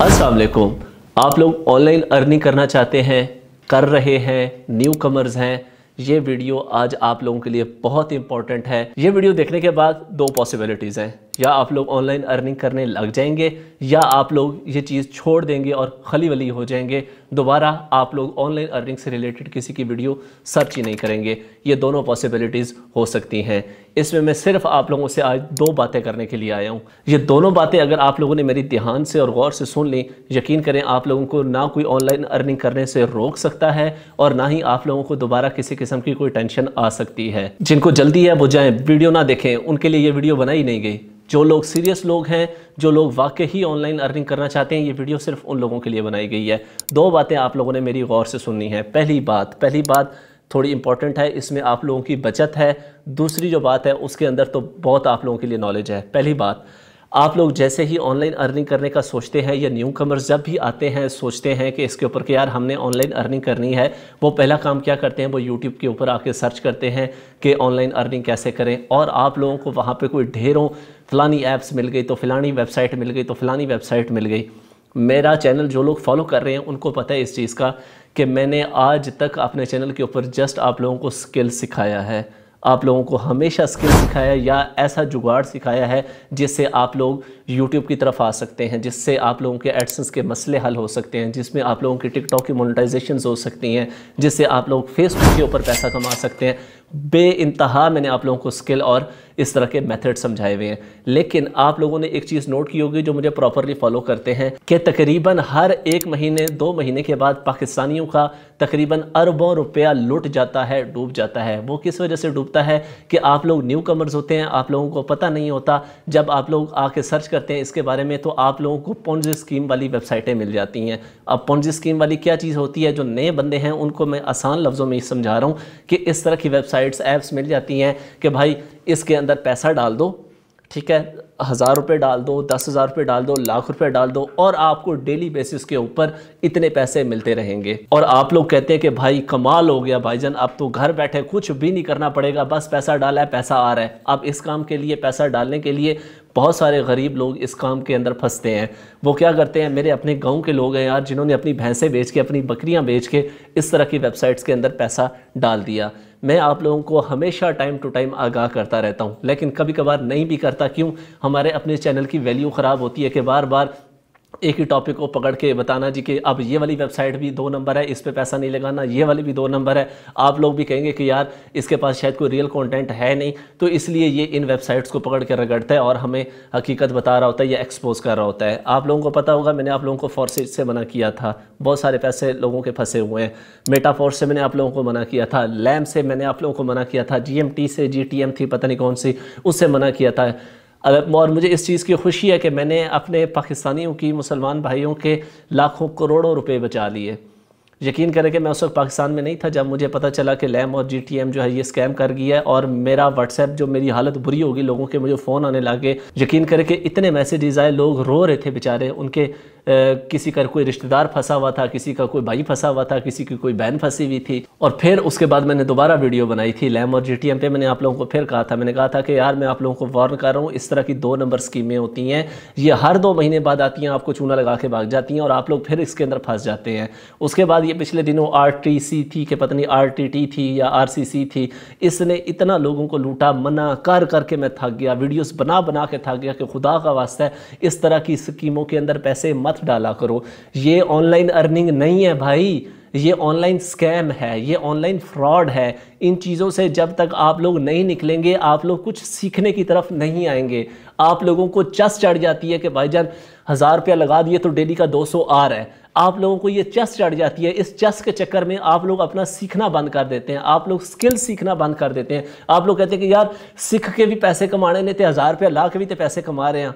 असलकुम आप लोग ऑनलाइन अर्निंग करना चाहते हैं कर रहे हैं न्यू कमर्स हैं ये वीडियो आज आप लोगों के लिए बहुत इंपॉर्टेंट है ये वीडियो देखने के बाद दो पॉसिबिलिटीज़ हैं या आप लोग ऑनलाइन अर्निंग करने लग जाएंगे या आप लोग ये चीज़ छोड़ देंगे और खली वली हो जाएंगे दोबारा आप लोग ऑनलाइन अर्निंग से रिलेटेड किसी की वीडियो सर्च ही नहीं करेंगे ये दोनों पॉसिबिलिटीज़ हो सकती हैं इसमें मैं सिर्फ आप लोगों से आज दो बातें करने के लिए आया हूँ ये दोनों बातें अगर आप लोगों ने मेरी ध्यान से और गौर से सुन ली यकीन करें आप लोगों को ना कोई ऑनलाइन अर्निंग करने से रोक सकता है और ना ही आप लोगों को दोबारा किसी किस्म की कोई टेंशन आ सकती है जिनको जल्दी है वो जाएँ वीडियो ना देखें उनके लिए ये वीडियो बनाई नहीं गई जो लोग सीरियस लोग हैं जो लोग वाकई ही ऑनलाइन अर्निंग करना चाहते हैं ये वीडियो सिर्फ उन लोगों के लिए बनाई गई है दो बातें आप लोगों ने मेरी गौर से सुननी है पहली बात पहली बात थोड़ी इंपॉर्टेंट है इसमें आप लोगों की बचत है दूसरी जो बात है उसके अंदर तो बहुत आप लोगों के लिए नॉलेज है पहली बात आप लोग जैसे ही ऑनलाइन अर्निंग करने का सोचते हैं या न्यू कमर्स जब भी आते हैं सोचते हैं कि इसके ऊपर कि यार हमने ऑनलाइन अर्निंग करनी है वो पहला काम क्या करते हैं वो यूट्यूब के ऊपर आके सर्च करते हैं कि ऑनलाइन अर्निंग कैसे करें और आप लोगों को वहाँ पे कोई ढेरों फ़लानी ऐप्स मिल गई तो फ़लानी वेबसाइट मिल गई तो फ़लानी वेबसाइट मिल गई मेरा चैनल जो लोग फॉलो कर रहे हैं उनको पता है इस चीज़ का कि मैंने आज तक अपने चैनल के ऊपर जस्ट आप लोगों को स्किल सिखाया है आप लोगों को हमेशा स्किल सिखाया या ऐसा जुगाड़ सिखाया है जिससे आप लोग यूट्यूब की तरफ आ सकते हैं जिससे आप लोगों के एडसेंस के मसले हल हो सकते हैं जिसमें आप लोगों की टिकटॉक की मोनेटाइजेशन हो सकती हैं जिससे आप लोग फेसबुक के ऊपर पैसा कमा सकते हैं बे इंतहा मैंने आप लोगों को स्किल और इस तरह के मेथड समझाए हुए हैं लेकिन आप लोगों ने एक चीज़ नोट की होगी जो मुझे प्रॉपरली फॉलो करते हैं कि तकरीबन हर एक महीने दो महीने के बाद पाकिस्तानियों का तकरीबन अरबों रुपया लुट जाता है डूब जाता है वो किस वजह से डूबता है कि आप लोग न्यू कमर्स होते हैं आप लोगों को पता नहीं होता जब आप लोग आके सर्च करते हैं इसके बारे में तो आप लोगों को पौज स्कीम वाली वेबसाइटें मिल जाती हैं अब पौज स्कीम वाली क्या चीज़ होती है जो नए बंदे हैं उनको मैं आसान लफ्ज़ों में समझा रहा हूँ कि इस तरह की वेबसाइट वेबसाइट्स ऐप्स मिल जाती हैं कि भाई इसके अंदर पैसा डाल दो ठीक है हज़ार रुपये डाल दो दस हज़ार रुपये डाल दो लाख रुपए डाल दो और आपको डेली बेसिस के ऊपर इतने पैसे मिलते रहेंगे और आप लोग कहते हैं कि भाई कमाल हो गया भाईजन अब तो घर बैठे कुछ भी नहीं करना पड़ेगा बस पैसा डाला है पैसा आ रहा है अब इस काम के लिए पैसा डालने के लिए बहुत सारे गरीब लोग इस काम के अंदर फंसते हैं वो क्या करते हैं मेरे अपने गाँव के लोग हैं यार जिन्होंने अपनी भैंसें बेच के अपनी बकरियाँ बेच के इस तरह की वेबसाइट्स के अंदर पैसा डाल दिया मैं आप लोगों को हमेशा टाइम टू टाइम आगाह करता रहता हूँ लेकिन कभी कभार नहीं भी करता क्यों हमारे अपने चैनल की वैल्यू ख़राब होती है कि बार बार एक ही टॉपिक को पकड़ के बताना जी कि अब ये वाली वेबसाइट भी दो नंबर है इस पर पैसा नहीं लगाना ये वाली भी दो नंबर है आप लोग भी कहेंगे कि यार इसके पास शायद कोई रियल कंटेंट है नहीं तो इसलिए ये इन वेबसाइट्स को पकड़ के रगड़ता है और हमें हकीकत बता रहा होता है या एक्सपोज कर रहा होता है आप लोगों को पता होगा मैंने आप लोगों को फोर्सेज से मना किया था बहुत सारे पैसे लोगों के फंसे हुए हैं मेटाफोर्स से मैंने आप लोगों को मना किया था लैम से मैंने आप लोगों को मना किया था जी से जी थी पता नहीं कौन सी उससे मना किया था अगर और मुझे इस चीज़ की खुशी है कि मैंने अपने पाकिस्तानियों की मुसलमान भाइयों के लाखों करोड़ों रुपए बचा लिए यकीन करें कि मैं उस वक्त पाकिस्तान में नहीं था जब मुझे पता चला कि लैम और जी जो है ये स्कैम कर गई है और मेरा व्हाट्सएप जो मेरी हालत बुरी होगी लोगों के मुझे फ़ोन आने लगे यकीन करें कि इतने मैसेजेस आए लोग रो रहे थे बेचारे उनके आ, किसी का कोई रिश्तेदार फंसा हुआ था किसी का कोई भाई फंसा हुआ था किसी की कोई बहन फंसी हुई थी और फिर उसके बाद मैंने दोबारा वीडियो बनाई थी लैम और जी पे मैंने आप लोगों को फिर कहा था मैंने कहा था कि यार मैं आप लोगों को वार्न कर रहा हूँ इस तरह की दो नंबर स्कीमें होती हैं ये हर दो महीने बाद आती हैं आपको चूना लगा के भाग जाती हैं और आप लोग फिर इसके अंदर फंस जाते हैं उसके बाद ये पिछले दिनों आर टी सी थी कि पत्नी टी थी या आर सी सी थी इसने इतना लोगों को लूटा मना कर करके मैं थक गया वीडियोस बना बना के थक गया कि खुदा का वास्ता है इस तरह की स्कीमों के अंदर पैसे मत डाला करो ये ऑनलाइन अर्निंग नहीं है भाई ये ऑनलाइन स्कैम है ये ऑनलाइन फ्रॉड है इन चीज़ों से जब तक आप लोग नहीं निकलेंगे आप लोग कुछ सीखने की तरफ नहीं आएंगे आप लोगों को चस चढ़ जाती है कि भाई जान हज़ार रुपया लगा दिए तो डेली का दो सौ आ रहा है आप लोगों को ये चेस चढ़ जाती है इस चेस के चक्कर में आप लोग अपना सीखना बंद कर देते हैं आप लोग स्किल सीखना बंद कर देते हैं आप लोग कहते हैं कि यार सीख के भी पैसे कमाने लेते तो हज़ार रुपया ला के भी तो पैसे कमा रहे हैं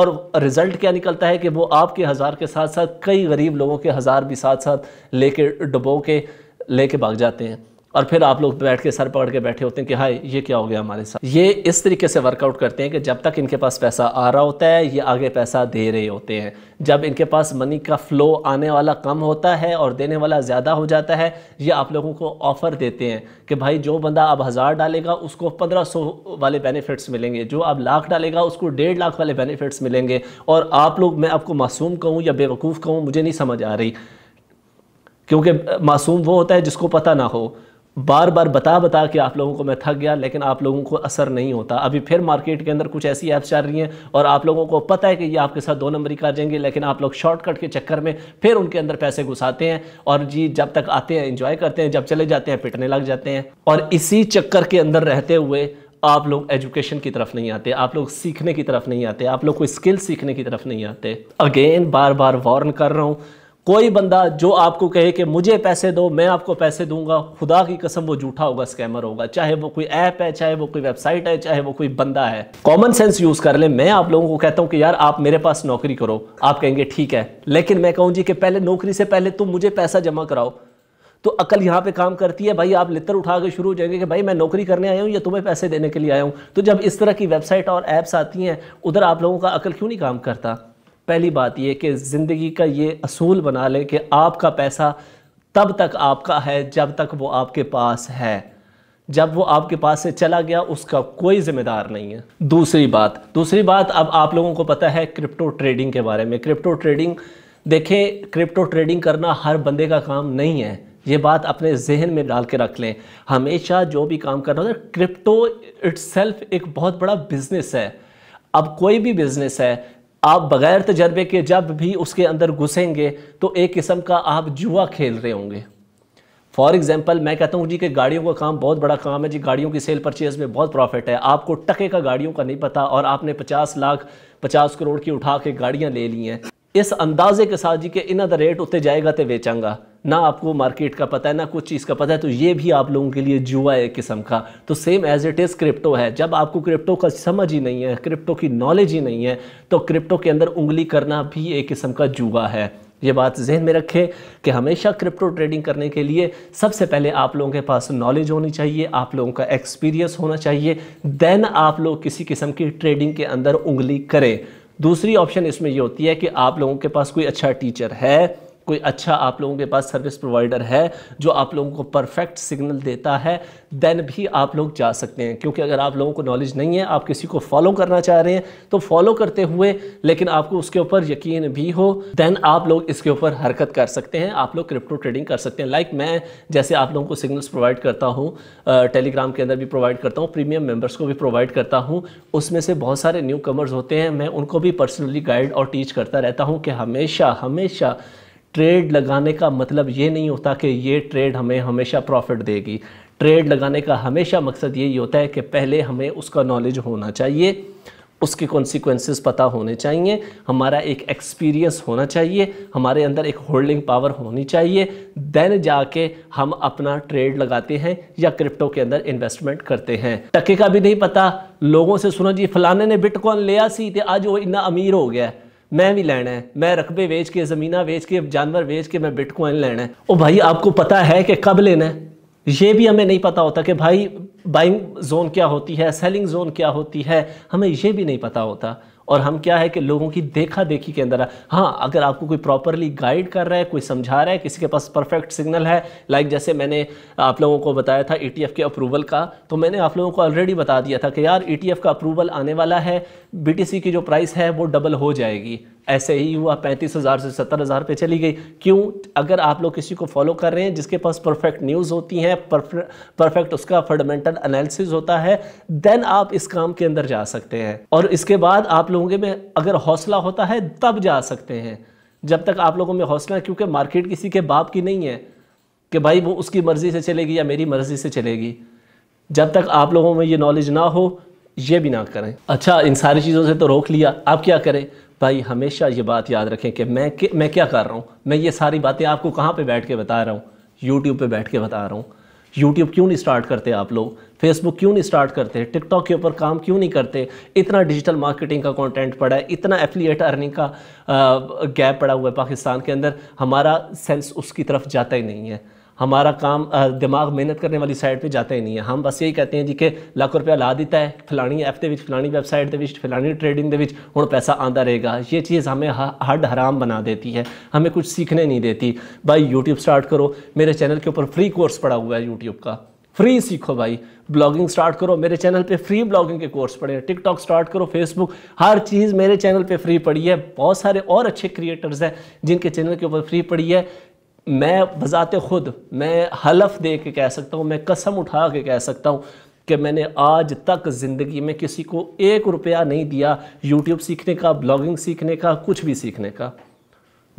और रिज़ल्ट क्या निकलता है कि वो आपके हज़ार के साथ साथ कई गरीब लोगों के हज़ार भी साथ साथ ले डुबो के ले भाग जाते हैं और फिर आप लोग बैठ के सर पकड़ के बैठे होते हैं कि हाय ये क्या हो गया हमारे साथ ये इस तरीके से वर्कआउट करते हैं कि जब तक इनके पास पैसा आ रहा होता है ये आगे पैसा दे रहे होते हैं जब इनके पास मनी का फ़्लो आने वाला कम होता है और देने वाला ज़्यादा हो जाता है ये आप लोगों को ऑफ़र देते हैं कि भाई जो बंदा अब हज़ार डालेगा उसको पंद्रह सौ वाले बेनिफिट्स मिलेंगे जो अब लाख डालेगा उसको डेढ़ लाख वाले बेनिफिट्स मिलेंगे और आप लोग मैं आपको मासूम कहूँ या बेवकूफ़ कहूँ मुझे नहीं समझ आ रही क्योंकि मासूम वो होता है जिसको पता ना हो बार बार बता बता के आप लोगों को मैं थक गया लेकिन आप लोगों को असर नहीं होता अभी फिर मार्केट के अंदर कुछ ऐसी ऐप्स चल रही हैं और आप लोगों को पता है कि ये आपके साथ दो नंबरी कर जाएंगे लेकिन आप लोग शॉर्टकट के चक्कर में फिर उनके अंदर पैसे घुसाते हैं और जी जब तक आते हैं इंजॉय करते हैं जब चले जाते हैं पिटने लग जाते हैं और इसी चक्कर के अंदर रहते हुए आप लोग एजुकेशन की तरफ नहीं आते आप लोग सीखने की तरफ नहीं आते आप लोग कोई स्किल सीखने की तरफ नहीं आते अगेन बार बार वार्न कर रहा हूँ कोई बंदा जो आपको कहे कि मुझे पैसे दो मैं आपको पैसे दूंगा खुदा की कसम वो झूठा होगा स्कैमर होगा चाहे वो कोई ऐप है चाहे वो कोई वेबसाइट है चाहे वो कोई बंदा है कॉमन सेंस यूज़ कर ले मैं आप लोगों को कहता हूं कि यार आप मेरे पास नौकरी करो आप कहेंगे ठीक है लेकिन मैं कहूँ जी कि पहले नौकरी से पहले तुम मुझे पैसा जमा कराओ तो अकल यहाँ पे काम करती है भाई आप लितर उठा के शुरू हो जाएंगे कि भाई मैं नौकरी करने आया हूँ या तुम्हें पैसे देने के लिए आया हूं तो जब इस तरह की वेबसाइट और ऐप्स आती हैं उधर आप लोगों का अकल क्यों नहीं काम करता पहली बात यह कि ज़िंदगी का ये असूल बना लें कि आपका पैसा तब तक आपका है जब तक वो आपके पास है जब वो आपके पास से चला गया उसका कोई जिम्मेदार नहीं है दूसरी बात दूसरी बात अब आप लोगों को पता है क्रिप्टो ट्रेडिंग के बारे में क्रिप्टो ट्रेडिंग देखें क्रिप्टो ट्रेडिंग करना हर बंदे का काम नहीं है ये बात अपने जहन में डाल के रख लें हमेशा जो भी काम करना होता है क्रिप्टो इट्सल्फ एक बहुत बड़ा बिजनेस है अब कोई भी बिजनेस है आप बगैर तजर्बे के जब भी उसके अंदर घुसेंगे तो एक किस्म का आप जुआ खेल रहे होंगे फॉर एग्ज़ाम्पल मैं कहता हूँ जी कि गाड़ियों का काम बहुत बड़ा काम है जी गाड़ियों की सेल परचेज़ में बहुत प्रॉफिट है आपको टके का गाड़ियों का नहीं पता और आपने पचास लाख पचास करोड़ की उठा के गाड़ियाँ ले ली हैं इस अंदाजे के साथ जी कि इन अदर रेट उत्ते जाएगा तो बेचांगा ना आपको मार्केट का पता है ना कुछ चीज़ का पता है तो ये भी आप लोगों के लिए जुआ है किस्म का तो same as it is crypto है जब आपको क्रिप्टो का समझ ही नहीं है क्रिप्टो की नॉलेज ही नहीं है तो क्रिप्टो के अंदर उंगली करना भी एक किस्म का जुआ है ये बात जहन में रखें कि हमेशा क्रिप्टो ट्रेडिंग करने के लिए सबसे पहले आप लोगों के पास नॉलेज होनी चाहिए आप लोगों का एक्सपीरियंस होना चाहिए देन आप लोग किसी किस्म की ट्रेडिंग के अंदर उंगली करें दूसरी ऑप्शन इसमें यह होती है कि आप लोगों के पास कोई अच्छा टीचर है कोई अच्छा आप लोगों के पास सर्विस प्रोवाइडर है जो आप लोगों को परफेक्ट सिग्नल देता है देन भी आप लोग जा सकते हैं क्योंकि अगर आप लोगों को नॉलेज नहीं है आप किसी को फॉलो करना चाह रहे हैं तो फॉलो करते हुए लेकिन आपको उसके ऊपर यकीन भी हो देन आप लोग इसके ऊपर हरकत कर सकते हैं आप लोग क्रिप्टो ट्रेडिंग कर सकते हैं लाइक like मैं जैसे आप लोगों को सिग्नल्स प्रोवाइड करता हूँ टेलीग्राम के अंदर भी प्रोवाइड करता हूँ प्रीमियम मेम्बर्स को भी प्रोवाइड करता हूँ उसमें से बहुत सारे न्यू कमर्स होते हैं मैं उनको भी पर्सनली गाइड और टीच करता रहता हूँ कि हमेशा हमेशा ट्रेड लगाने का मतलब ये नहीं होता कि ये ट्रेड हमें हमेशा प्रॉफिट देगी ट्रेड लगाने का हमेशा मकसद यही होता है कि पहले हमें उसका नॉलेज होना चाहिए उसके कॉन्सिक्वेंसेस पता होने चाहिए हमारा एक एक्सपीरियंस होना चाहिए हमारे अंदर एक होल्डिंग पावर होनी चाहिए देन जाके हम अपना ट्रेड लगाते हैं या क्रिप्टो के अंदर इन्वेस्टमेंट करते हैं टके का भी नहीं पता लोगों से सुना जी फलाने ने बिटकॉइन लिया सी तो आज वो इतना अमीर हो गया है मैं भी लेना है मैं रकबे बेच के ज़मीना बेच के जानवर बेच के मैं बिटकॉइन लेना है ओ भाई आपको पता है कि कब लेना है ये भी हमें नहीं पता होता कि भाई बाइंग जोन क्या होती है सेलिंग जोन क्या होती है हमें ये भी नहीं पता होता और हम क्या है कि लोगों की देखा देखी के अंदर है हाँ अगर आपको कोई प्रॉपरली गाइड कर रहा है कोई समझा रहा है किसी के पास परफेक्ट सिग्नल है लाइक जैसे मैंने आप लोगों को बताया था ई e के अप्रूवल का तो मैंने आप लोगों को ऑलरेडी बता दिया था कि यार ई e का अप्रूवल आने वाला है बी की जो प्राइस है वो डबल हो जाएगी ऐसे ही हुआ पैंतीस हज़ार से सत्तर हज़ार पर चली गई क्यों अगर आप लोग किसी को फॉलो कर रहे हैं जिसके पास परफेक्ट न्यूज़ होती हैं परफेक्ट उसका फंडामेंटल एनालिसिस होता है देन आप इस काम के अंदर जा सकते हैं और इसके बाद आप लोगों में अगर हौसला होता है तब जा सकते हैं जब तक आप लोगों में हौसला क्योंकि मार्केट किसी के बाप की नहीं है कि भाई वो उसकी मर्ज़ी से चलेगी या मेरी मर्ज़ी से चलेगी जब तक आप लोगों में ये नॉलेज ना हो ये भी ना करें अच्छा इन सारी चीज़ों से तो रोक लिया आप क्या करें भाई हमेशा ये बात याद रखें कि मैं कि, मैं क्या कर रहा हूँ मैं ये सारी बातें आपको कहाँ पे बैठ के बता रहा हूँ यूट्यूब पे बैठ के बता रहा हूँ यूट्यूब क्यों नहीं स्टार्ट करते आप लोग फेसबुक क्यों नहीं स्टार्ट करते टिकटॉक के ऊपर काम क्यों नहीं करते इतना डिजिटल मार्केटिंग का कंटेंट पड़ा है इतना एफिलिएट अर्निंग का गैप पड़ा हुआ है पाकिस्तान के अंदर हमारा सेंस उसकी तरफ जाता ही नहीं है हमारा काम दिमाग मेहनत करने वाली साइड पे जाता ही नहीं है हम बस यही कहते हैं जी कि लाख रुपया ला दिता है फलानी ऐप के फलानी वैबसाइट के फलानी ट्रेडिंग ਫਲਾਣੀ ਟ੍ਰੇਡਿੰਗ ਦੇ ਵਿੱਚ ਹੁਣ ये चीज़ हमें हड हराम बना देती है हमें कुछ सीखने नहीं देती भाई यूट्यूब स्टार्ट करो मेरे चैनल के ऊपर फ्री कोर्स पड़ा हुआ है यूट्यूब का फ्री सीखो भाई ब्लॉगिंग स्टार्ट करो मेरे चैनल पे फ्री ब्लॉगिंग के कोर्स पड़े हैं टिकटॉक स्टार्ट करो फेसबुक हर चीज़ मेरे चैनल पे फ्री पड़ी है बहुत सारे और अच्छे क्रिएटर्स हैं जिनके चैनल के ऊपर फ्री पड़ी है मैं बज़ात ख़ुद मैं हलफ दे के कह सकता हूँ मैं कसम उठा के कह सकता हूँ कि मैंने आज तक ज़िंदगी में किसी को एक रुपया नहीं दिया यूट्यूब सीखने का ब्लॉगिंग सीखने का कुछ भी सीखने का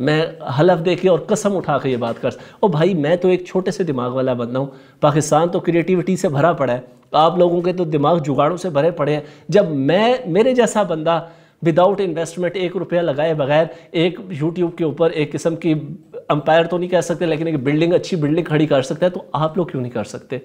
मैं हलफ दे के और कसम उठा के ये बात कर ओ भाई मैं तो एक छोटे से दिमाग वाला बंदा हूँ पाकिस्तान तो क्रिएटिविटी से भरा पड़ा है आप लोगों के तो दिमाग जुगाड़ों से भरे पड़े हैं जब मैं मेरे जैसा बंदा विदाउट इन्वेस्टमेंट एक रुपया लगाए बगैर एक यूट्यूब के ऊपर एक किस्म की अंपायर तो नहीं कह सकते लेकिन एक बिल्डिंग अच्छी बिल्डिंग खड़ी कर सकता है तो आप लोग क्यों नहीं कर सकते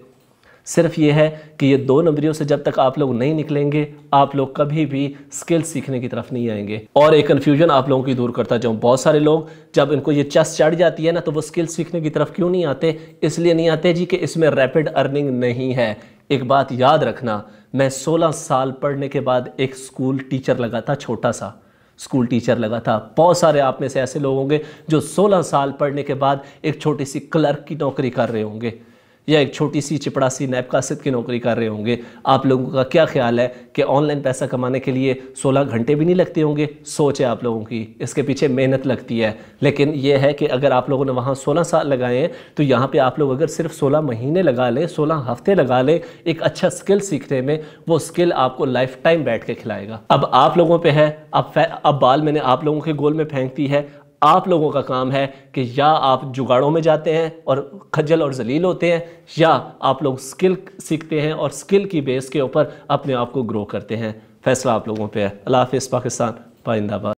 सिर्फ ये है कि ये दो नंबरियों से जब तक आप लोग नहीं निकलेंगे आप लोग कभी भी स्किल सीखने की तरफ नहीं आएंगे और एक कन्फ्यूजन आप लोगों की दूर करता जाऊँ बहुत सारे लोग जब इनको ये चस चढ़ जाती है ना तो वो स्किल सीखने की तरफ क्यों नहीं आते इसलिए नहीं आते जी कि इसमें रैपिड अर्निंग नहीं है एक बात याद रखना मैं सोलह साल पढ़ने के बाद एक स्कूल टीचर लगा था छोटा सा स्कूल टीचर लगा था बहुत सारे आप में से ऐसे लोग होंगे जो 16 साल पढ़ने के बाद एक छोटी सी क्लर्क की नौकरी कर रहे होंगे या एक छोटी सी चिपड़ा सी नैपकासिब की नौकरी कर रहे होंगे आप लोगों का क्या ख्याल है कि ऑनलाइन पैसा कमाने के लिए 16 घंटे भी नहीं लगते होंगे सोच है आप लोगों की इसके पीछे मेहनत लगती है लेकिन यह है कि अगर आप लोगों ने वहाँ सोलह साल लगाए हैं तो यहाँ पर आप लोग अगर सिर्फ सोलह महीने लगा लें सोलह हफ्ते लगा लें एक अच्छा स्किल सीखने में वो स्किल आपको लाइफ टाइम बैठ के खिलाएगा अब आप लोगों पर है अब अब बाल मैंने आप लोगों के गोल में फेंकती है आप लोगों का काम है कि या आप जुगाड़ों में जाते हैं और खजल और जलील होते हैं या आप लोग स्किल सीखते हैं और स्किल की बेस के ऊपर अपने आप को ग्रो करते हैं फैसला आप लोगों पे है अल्लाह हाफ़ पाकिस्तान पाइंदाबाद